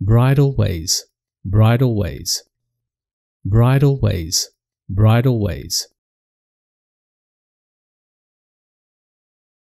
bridle ways, bridle ways, bridle ways, bridle ways.